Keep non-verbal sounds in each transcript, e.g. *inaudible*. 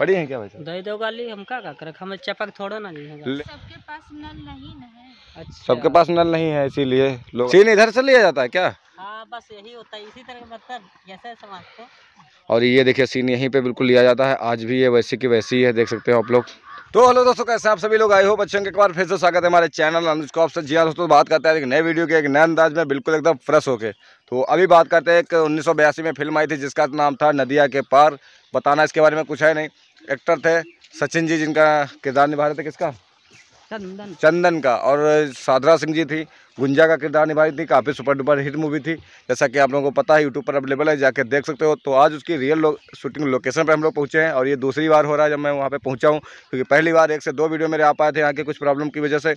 पड़ी है क्या भाई साहब दे दो गाली हम का का रखा हम चपक थोड़ो ना सबके पास नल नहीं है अच्छा सबके पास नल नहीं है इसीलिए लोग सीन इधर से लिया जाता है क्या हाँ बस यही होता है इसी तरह मतलब जैसे समाज और ये देखिए सीन यहीं पे बिल्कुल लिया जाता है आज भी ये वैसे की वैसी ही है देख सकते हो आप लोग तो हेलो दोस्तों कैसे आप सभी लोग आए हो बच्चों के एक बार फिर से स्वागत है हमारे चैनल अनुष्कॉप से जी हाँ दोस्तों बात करते हैं एक नए वीडियो के एक नए अंदाज में बिल्कुल एकदम फ्रेश होके तो अभी बात करते हैं एक उन्नीस में फिल्म आई थी जिसका नाम था नदिया के पार बताना इसके बारे में कुछ है नहीं एक्टर थे सचिन जी जिनका किरदार निभा रहे थे किसका चंदन चंदन का और साधरा सिंह जी थी गुंजा का किरदार निभा रही थी काफ़ी सुपर डुपर हिट मूवी थी जैसा कि आप लोगों को पता है यूट्यूब पर अवेलेबल है जाकर देख सकते हो तो आज उसकी रियल लो, शूटिंग लोकेशन पर हम लोग पहुँचे हैं और ये दूसरी बार हो रहा है जब मैं वहाँ पर पहुँचा हूँ क्योंकि पहली बार एक से दो वीडियो मेरे आ पाए थे यहाँ के कुछ प्रॉब्लम की वजह से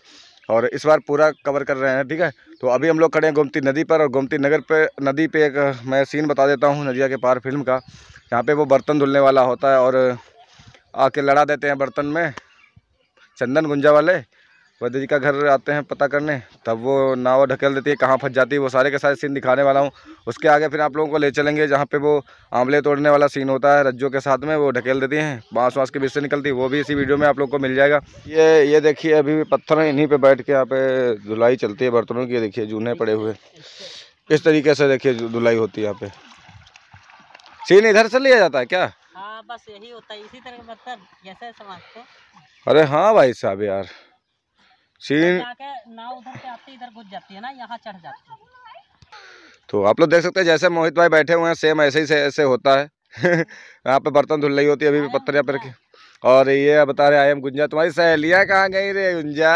और इस बार पूरा कवर कर रहे हैं ठीक है तो अभी हम लोग खड़े हैं गोमती नदी पर और गोमती नगर पर नदी पर एक मैं सीन बता देता हूँ नदिया के पार फिल्म का यहाँ पर वो बर्तन धुलने वाला होता है और आके लड़ा देते हैं बर्तन में चंदन गुंजा वाले वैद्य जी का घर आते हैं पता करने तब वो नाव ढकेल देती है कहाँ फंस जाती है वो सारे के सारे सीन दिखाने वाला हूँ उसके आगे फिर आप लोगों को ले चलेंगे जहाँ पे वो आंवले तोड़ने वाला सीन होता है रज्जों के साथ में वो ढकेल देती हैं बाँस वाँस के बीच से निकलती है वो भी इसी वीडियो में आप लोग को मिल जाएगा ये ये देखिए अभी भी पत्थर इन्हीं पर बैठ के यहाँ पे धुलाई चलती है बर्तनों की देखिए जूने पड़े हुए इस तरीके से देखिए धुलाई होती है यहाँ पे सीन इधर से लिया जाता है क्या हाँ बस यही होता है इसी तरह मतलब अरे हाँ भाई साहब यार तो सीन नाव उधर आती इधर घुस जाती है ना यहाँ चढ़ जाती है तो आप लोग देख सकते हैं जैसे मोहित भाई बैठे हुए हैं सेम ऐसे ही से ऐसे होता है *laughs* यहाँ पे बर्तन धुल रही होती है अभी भी पत्थर यहाँ पर और ये बता रहे आई एम गुंजा तुम्हारी सहेलियाँ कहाँ गई रे गुंजा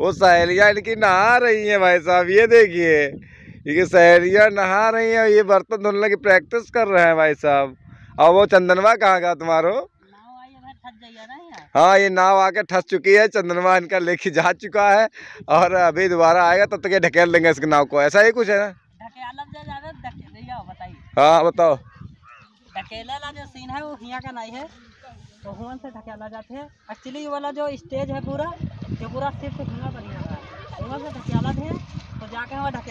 वो सहेलियाँ इनकी नहा रही हैं भाई साहब ये देखिए ये सहेलियाँ नहा रही हैं ये बर्तन धुलने की प्रैक्टिस कर रहे हैं भाई साहब और वो चंदनवा कहाँ गया तुम्हारो हाँ ये नाव आके ठस चुकी है चंद्रमा इनका लेके जा चुका है और अभी दोबारा आएगा तब तो तक ये ढकेल लेंगे इस नाव को ऐसा ही कुछ है ना हाँ बताओ ढकेला जो सीन है वो हिया का नहीं है तो हुआ से ढकेला जाते हैं एक्चुअली वाला जो स्टेज है पूरा ये पूरा सिर्फ हुआ बनी से ढकेला थे तो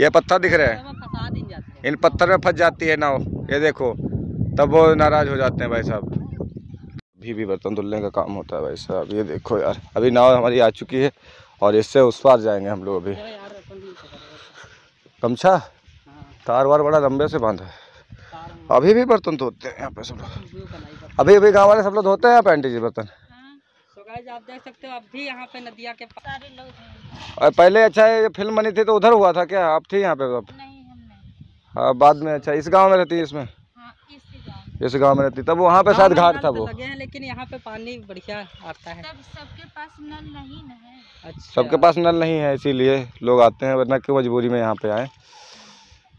ये पत्थर दिख रहे तो हैं इन पत्थर में फंस जाती है नाव ये देखो तब वो नाराज हो जाते हैं भाई साहब अभी भी बर्तन धुलने का काम होता है भाई साहब ये देखो यार अभी नाव हमारी आ चुकी है और इससे उस पार जाएंगे हम लोग अभी गमछा हाँ। तार वार बड़ा लंबे से बांधा है अभी भी बर्तन धोते हैं यहाँ पे सब लोग अभी अभी गाँव वाले सब लोग धोते हैं या आंटी जी बर्तन आप देख सकते हो अब भी यहाँ पे नदिया के और पहले अच्छा है फिल्म बनी थी तो उधर हुआ था क्या आप थी यहाँ पे अब हाँ बाद में अच्छा इस गांव में रहती है इसमें हाँ, इस गांव में रहती तब वहाँ पे शायद घाट था वो लगे हैं लेकिन यहाँ पे पानी बढ़िया आता है सबके पास नल नहीं है अच्छा सबके पास नल नहीं है इसीलिए लोग आते हैं वरना क्यों मजबूरी में यहाँ पे आए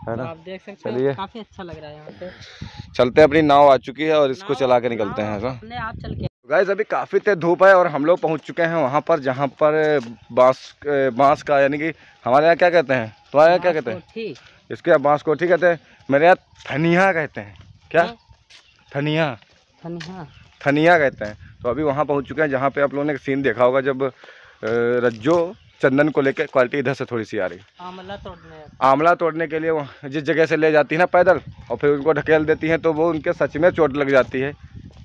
है ना आप देख सकते चलिए काफी अच्छा लग रहा है यहाँ पे चलते हैं अपनी नाव आ चुकी है और इसको चला के निकलते हैं आप चल के गाइज अभी काफ़ी तेज धूप है और हम लोग पहुंच चुके हैं वहाँ पर जहाँ पर बांस बांस का यानी कि हमारे यहाँ क्या कहते हैं तुम्हारे यहाँ क्या कहते हैं इसके यहाँ बांस कोठी कहते हैं मेरे यहाँ थनिया कहते हैं क्या थनिया हाँ। थनिया थनिया कहते हैं तो अभी वहाँ पहुँच चुके हैं जहाँ पे आप लोगों ने सीन देखा होगा जब रज्जो चंदन को लेकर क्वालिटी इधर से थोड़ी सी आ रही आंवला तोड़ने तोड़ने के लिए जिस जगह से ले जाती है ना पैदल और फिर उनको ढकेल देती हैं तो वो उनके सच में चोट लग जाती है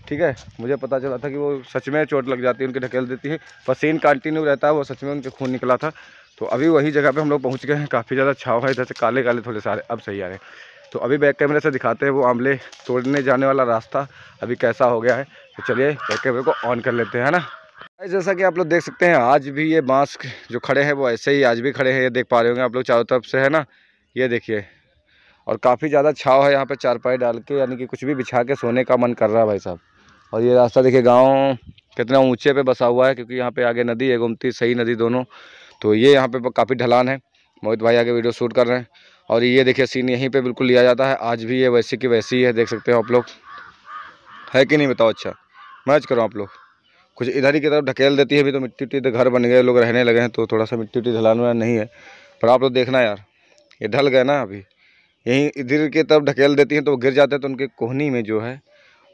ठीक है मुझे पता चला था कि वो सच में चोट लग जाती है उनके ढकेल देती है पसीन कंटिन्यू रहता है वो सच में उनके खून निकला था तो अभी वही जगह पे हम लोग पहुंच गए हैं काफ़ी ज़्यादा छाव है इधर से काले काले थोड़े सारे अब सही आ रहे हैं तो अभी बैक कैमरे से दिखाते हैं वो आमले तोड़ने जाने वाला रास्ता अभी कैसा हो गया है तो चलिए बैक कैमरे को ऑन कर लेते हैं है ना जैसा कि आप लोग देख सकते हैं आज भी ये बांस जो खड़े हैं वो ऐसे ही आज भी खड़े हैं ये देख पा रहे होंगे आप लोग चारों तरफ से है ना ये देखिए और काफ़ी ज़्यादा छाव है यहाँ पर चारपाई डाल के यानी कि कुछ भी बिछा के सोने का मन कर रहा है भाई साहब और ये रास्ता देखिए गाँव कितना ऊँचे पर बसा हुआ है क्योंकि यहाँ पर आगे नदी है गुमती सही नदी दोनों तो ये यहाँ पर काफ़ी ढलान है मोहित भाई आगे वीडियो शूट कर रहे हैं और ये देखिए सीन यहीं पे बिल्कुल लिया जाता है आज भी ये वैसी की वैसी है देख सकते हो आप लोग है कि नहीं बताओ अच्छा मैच करो आप लोग कुछ इधर ही की तरफ ढकेल देती है अभी तो मिट्टी उट्टी तो घर बन गए लोग रहने लगे हैं तो थोड़ा सा मिट्टी उट्टी ढलान वाला नहीं है पर आप लोग देखना यार ये ढल गए ना अभी यहीं इधर की तरफ ढकेल देती हैं तो गिर जाते हैं तो उनके कोहनी में जो है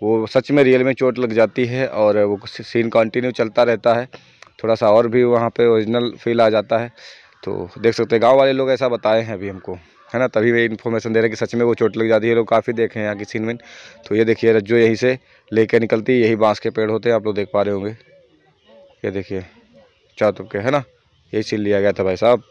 वो सच में रियल में चोट लग जाती है और वो सीन कंटिन्यू चलता रहता है थोड़ा सा और भी वहाँ पे ओरिजिनल फील आ जाता है तो देख सकते हैं गांव वाले लोग ऐसा बताए हैं अभी हमको है ना तभी वे इन्फॉर्मेशन दे रहे हैं कि सच में वो चोट लग जाती है लोग काफ़ी देखे हैं यहाँ की सीन में तो ये देखिए रज्जो यहीं से ले निकलती है यही बाँस के पेड़ होते हैं आप लोग देख पा रहे होंगे ये देखिए चार के है ना यही सीन लिया गया था भाई साहब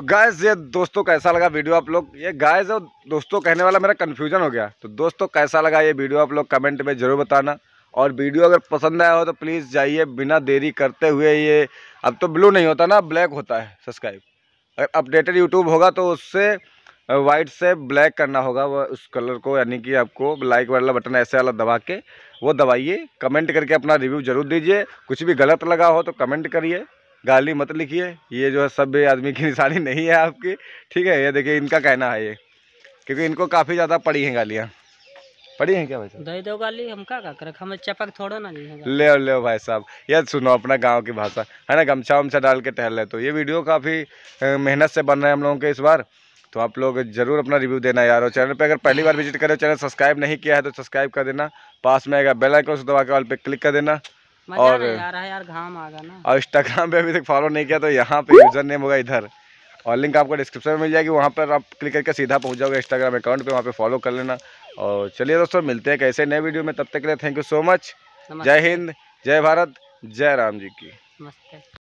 तो ये दोस्तों कैसा लगा वीडियो आप लोग ये गैस और दोस्तों कहने वाला मेरा कन्फ्यूजन हो गया तो दोस्तों कैसा लगा ये वीडियो आप लोग कमेंट में ज़रूर बताना और वीडियो अगर पसंद आया हो तो प्लीज़ जाइए बिना देरी करते हुए ये अब तो ब्लू नहीं होता ना ब्लैक होता है सब्सक्राइब अगर अपडेटेड यूट्यूब होगा तो उससे वाइट से ब्लैक करना होगा वह उस कलर को यानी कि आपको लाइक वाला बटन ऐसे वाला दबा के वो दबाइए कमेंट करके अपना रिव्यू ज़रूर दीजिए कुछ भी गलत लगा हो तो कमेंट करिए गाली मत लिखिए ये जो है सभ्य आदमी की निशानी नहीं है आपकी ठीक है ये देखिए इनका कहना है ये क्योंकि इनको काफ़ी ज़्यादा पड़ी हैं गालियाँ पड़ी हैं क्या भाई दो गाली हम का का चपक थोड़ो ना ले ले भाई साहब ये सुनो अपना गांव की भाषा है ना गमछा वमछा डाल के टहल रहे तो ये वीडियो काफ़ी मेहनत से बन रहा है हम लोगों के इस बार तो आप लोग ज़रूर अपना रिव्यू देना यार और चैनल पे अगर पहली बार विजिट करें चैनल सब्सक्राइब नहीं किया है तो सब्सक्राइब कर देना पास में आएगा बेल आइकन दबा के ऑल पे क्लिक कर देना और इंस्टाग्राम पे अभी तक फॉलो नहीं किया तो यहाँ पे यूजर नेम होगा इधर और लिंक आपको डिस्क्रिप्शन में मिल जाएगी वहाँ पर आप क्लिक करके सीधा पहुँच जाओगे इंस्टाग्राम अकाउंट पे वहाँ पे फॉलो कर लेना और चलिए दोस्तों मिलते हैं कैसे नए वीडियो में तब तक के लिए थैंक यू सो मच जय हिंद जय भारत जय राम जी की नमस्ते